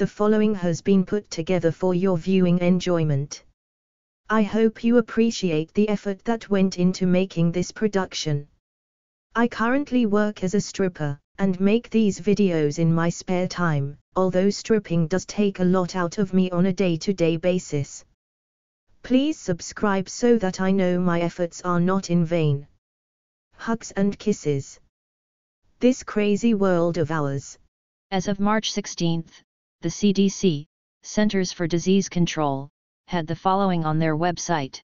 the following has been put together for your viewing enjoyment. I hope you appreciate the effort that went into making this production. I currently work as a stripper, and make these videos in my spare time, although stripping does take a lot out of me on a day-to-day -day basis. Please subscribe so that I know my efforts are not in vain. Hugs and kisses. This crazy world of ours. As of March 16th the CDC, Centers for Disease Control, had the following on their website.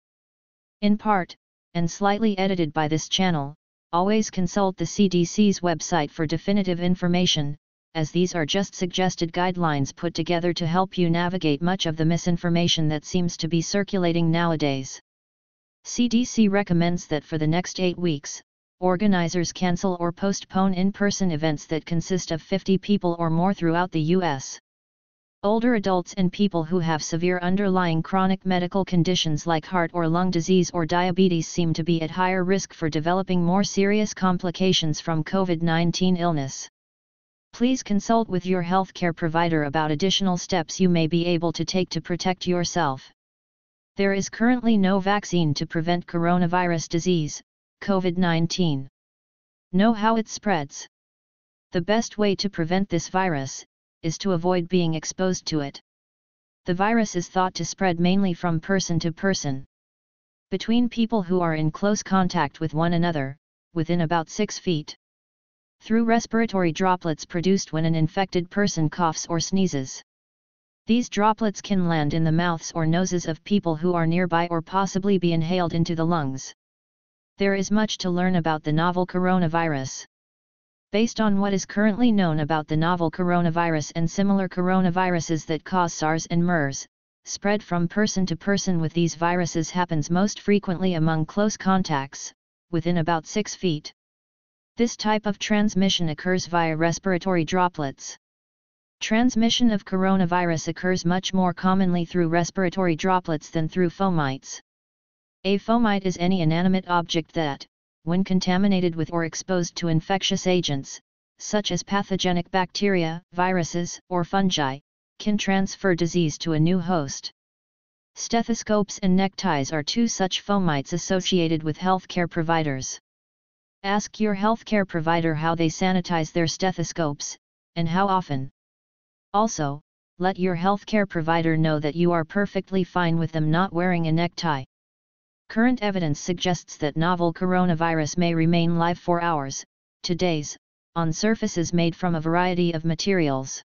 In part, and slightly edited by this channel, always consult the CDC's website for definitive information, as these are just suggested guidelines put together to help you navigate much of the misinformation that seems to be circulating nowadays. CDC recommends that for the next eight weeks, organizers cancel or postpone in person events that consist of 50 people or more throughout the U.S. Older adults and people who have severe underlying chronic medical conditions like heart or lung disease or diabetes seem to be at higher risk for developing more serious complications from COVID-19 illness. Please consult with your healthcare provider about additional steps you may be able to take to protect yourself. There is currently no vaccine to prevent coronavirus disease, COVID-19. Know how it spreads. The best way to prevent this virus is to avoid being exposed to it. The virus is thought to spread mainly from person to person. Between people who are in close contact with one another, within about 6 feet. Through respiratory droplets produced when an infected person coughs or sneezes. These droplets can land in the mouths or noses of people who are nearby or possibly be inhaled into the lungs. There is much to learn about the novel coronavirus. Based on what is currently known about the novel coronavirus and similar coronaviruses that cause SARS and MERS, spread from person to person with these viruses happens most frequently among close contacts, within about 6 feet. This type of transmission occurs via respiratory droplets. Transmission of coronavirus occurs much more commonly through respiratory droplets than through fomites. A fomite is any inanimate object that, when contaminated with or exposed to infectious agents, such as pathogenic bacteria, viruses, or fungi, can transfer disease to a new host. Stethoscopes and neckties are two such fomites associated with healthcare providers. Ask your healthcare provider how they sanitize their stethoscopes, and how often. Also, let your healthcare provider know that you are perfectly fine with them not wearing a necktie. Current evidence suggests that novel coronavirus may remain live for hours, to days, on surfaces made from a variety of materials.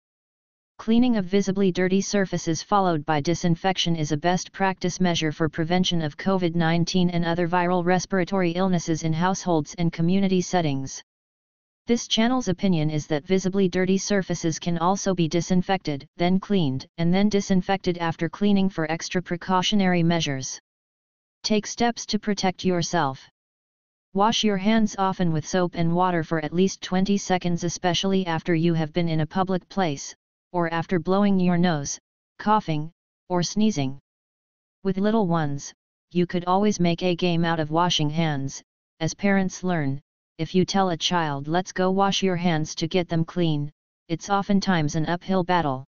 Cleaning of visibly dirty surfaces followed by disinfection is a best practice measure for prevention of COVID 19 and other viral respiratory illnesses in households and community settings. This channel's opinion is that visibly dirty surfaces can also be disinfected, then cleaned, and then disinfected after cleaning for extra precautionary measures. Take steps to protect yourself. Wash your hands often with soap and water for at least 20 seconds especially after you have been in a public place, or after blowing your nose, coughing, or sneezing. With little ones, you could always make a game out of washing hands, as parents learn, if you tell a child let's go wash your hands to get them clean, it's oftentimes an uphill battle.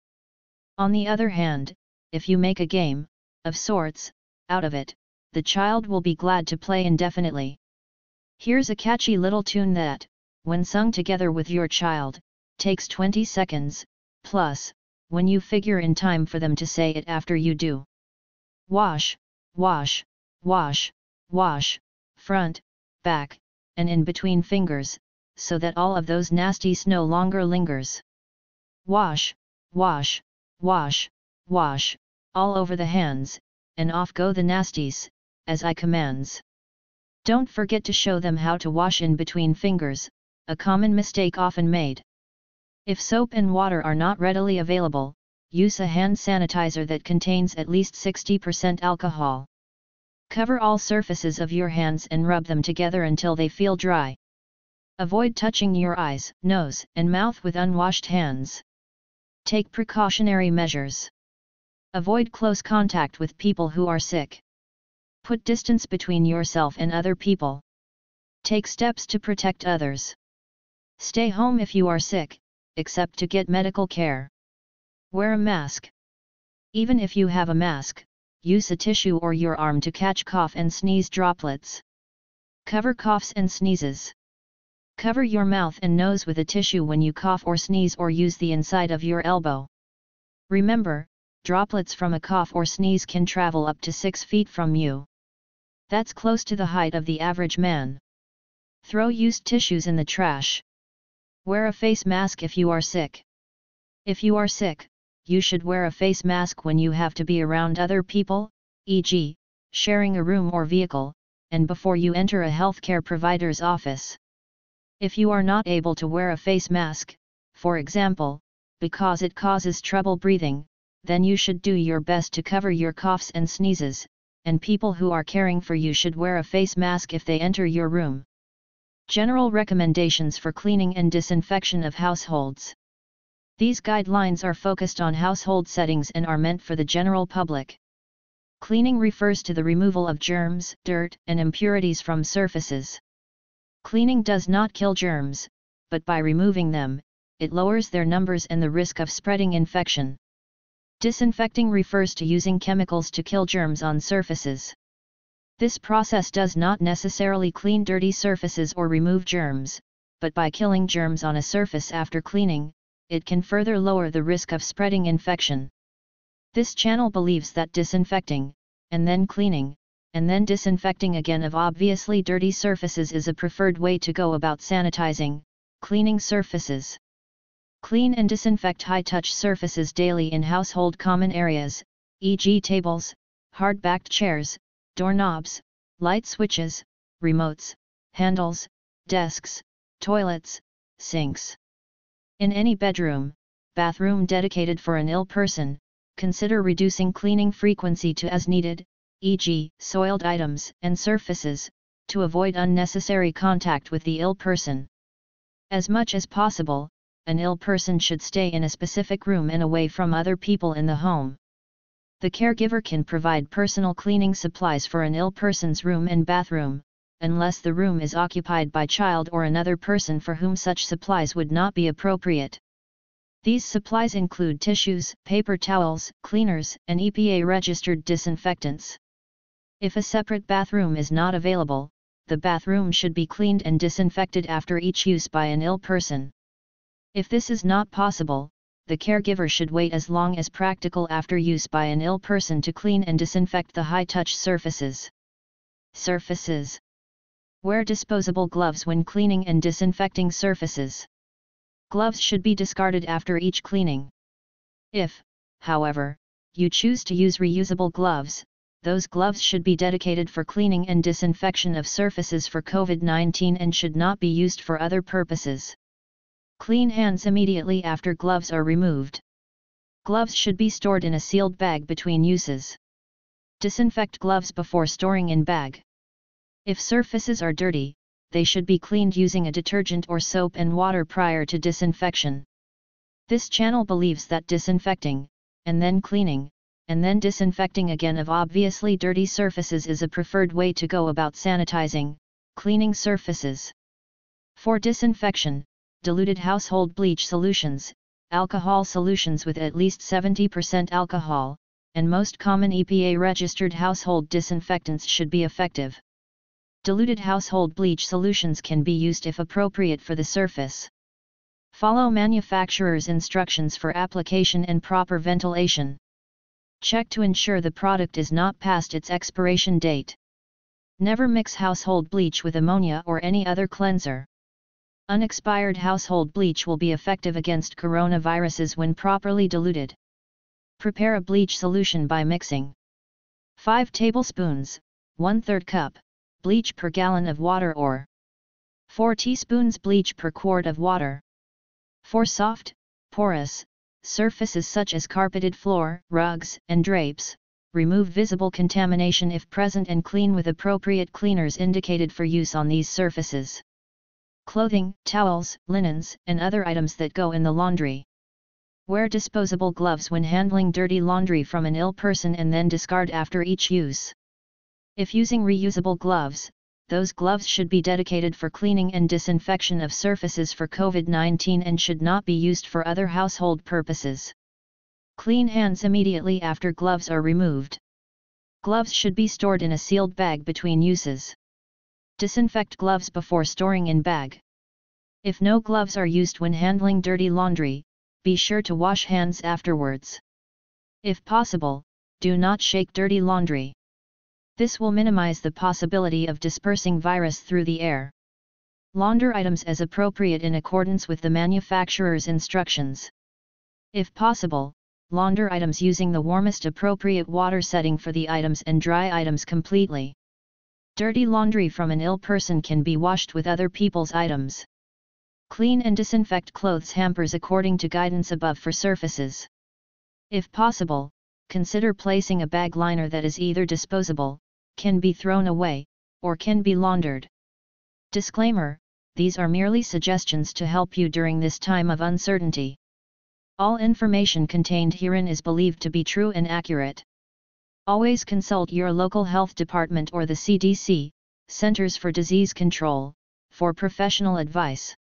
On the other hand, if you make a game, of sorts, out of it, the child will be glad to play indefinitely. Here's a catchy little tune that, when sung together with your child, takes 20 seconds, plus, when you figure in time for them to say it after you do. Wash, wash, wash, wash, front, back, and in between fingers, so that all of those nasties no longer lingers. Wash, wash, wash, wash, all over the hands, and off go the nasties, as I commands. Don't forget to show them how to wash in between fingers, a common mistake often made. If soap and water are not readily available, use a hand sanitizer that contains at least 60% alcohol. Cover all surfaces of your hands and rub them together until they feel dry. Avoid touching your eyes, nose, and mouth with unwashed hands. Take precautionary measures. Avoid close contact with people who are sick. Put distance between yourself and other people. Take steps to protect others. Stay home if you are sick, except to get medical care. Wear a mask. Even if you have a mask, use a tissue or your arm to catch cough and sneeze droplets. Cover coughs and sneezes. Cover your mouth and nose with a tissue when you cough or sneeze or use the inside of your elbow. Remember, droplets from a cough or sneeze can travel up to 6 feet from you. That's close to the height of the average man. Throw used tissues in the trash. Wear a face mask if you are sick. If you are sick, you should wear a face mask when you have to be around other people, e.g., sharing a room or vehicle, and before you enter a healthcare provider's office. If you are not able to wear a face mask, for example, because it causes trouble breathing, then you should do your best to cover your coughs and sneezes, and people who are caring for you should wear a face mask if they enter your room. General recommendations for cleaning and disinfection of households. These guidelines are focused on household settings and are meant for the general public. Cleaning refers to the removal of germs, dirt, and impurities from surfaces. Cleaning does not kill germs, but by removing them, it lowers their numbers and the risk of spreading infection. Disinfecting refers to using chemicals to kill germs on surfaces. This process does not necessarily clean dirty surfaces or remove germs, but by killing germs on a surface after cleaning, it can further lower the risk of spreading infection. This channel believes that disinfecting, and then cleaning, and then disinfecting again of obviously dirty surfaces is a preferred way to go about sanitizing, cleaning surfaces. Clean and disinfect high-touch surfaces daily in household common areas, e.g. tables, hard-backed chairs, doorknobs, light switches, remotes, handles, desks, toilets, sinks. In any bedroom, bathroom dedicated for an ill person, consider reducing cleaning frequency to as needed, e.g., soiled items and surfaces, to avoid unnecessary contact with the ill person. As much as possible, an ill person should stay in a specific room and away from other people in the home. The caregiver can provide personal cleaning supplies for an ill person's room and bathroom, unless the room is occupied by child or another person for whom such supplies would not be appropriate. These supplies include tissues, paper towels, cleaners, and EPA-registered disinfectants. If a separate bathroom is not available, the bathroom should be cleaned and disinfected after each use by an ill person. If this is not possible, the caregiver should wait as long as practical after use by an ill person to clean and disinfect the high-touch surfaces. Surfaces. Wear disposable gloves when cleaning and disinfecting surfaces. Gloves should be discarded after each cleaning. If, however, you choose to use reusable gloves, those gloves should be dedicated for cleaning and disinfection of surfaces for COVID 19 and should not be used for other purposes. Clean hands immediately after gloves are removed. Gloves should be stored in a sealed bag between uses. Disinfect gloves before storing in bag. If surfaces are dirty, they should be cleaned using a detergent or soap and water prior to disinfection. This channel believes that disinfecting, and then cleaning, and then disinfecting again of obviously dirty surfaces is a preferred way to go about sanitizing, cleaning surfaces. For disinfection, diluted household bleach solutions, alcohol solutions with at least 70% alcohol, and most common EPA-registered household disinfectants should be effective. Diluted household bleach solutions can be used if appropriate for the surface. Follow manufacturer's instructions for application and proper ventilation. Check to ensure the product is not past its expiration date. Never mix household bleach with ammonia or any other cleanser. Unexpired household bleach will be effective against coronaviruses when properly diluted. Prepare a bleach solution by mixing 5 tablespoons, 1 3 cup, bleach per gallon of water or 4 teaspoons bleach per quart of water. For soft, porous, surfaces such as carpeted floor, rugs, and drapes, remove visible contamination if present and clean with appropriate cleaners indicated for use on these surfaces clothing, towels, linens, and other items that go in the laundry. Wear disposable gloves when handling dirty laundry from an ill person and then discard after each use. If using reusable gloves, those gloves should be dedicated for cleaning and disinfection of surfaces for COVID-19 and should not be used for other household purposes. Clean hands immediately after gloves are removed. Gloves should be stored in a sealed bag between uses. Disinfect gloves before storing in bag. If no gloves are used when handling dirty laundry, be sure to wash hands afterwards. If possible, do not shake dirty laundry. This will minimize the possibility of dispersing virus through the air. Launder items as appropriate in accordance with the manufacturer's instructions. If possible, launder items using the warmest appropriate water setting for the items and dry items completely. Dirty laundry from an ill person can be washed with other people's items. Clean and disinfect clothes hampers according to guidance above for surfaces. If possible, consider placing a bag liner that is either disposable, can be thrown away, or can be laundered. Disclaimer, these are merely suggestions to help you during this time of uncertainty. All information contained herein is believed to be true and accurate. Always consult your local health department or the CDC, Centers for Disease Control, for professional advice.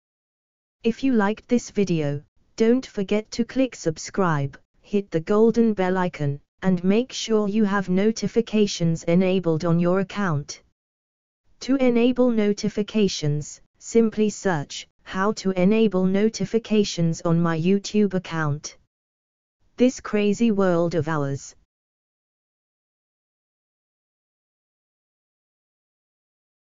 If you liked this video, don't forget to click subscribe, hit the golden bell icon, and make sure you have notifications enabled on your account. To enable notifications, simply search, How to Enable Notifications on my YouTube account. This crazy world of ours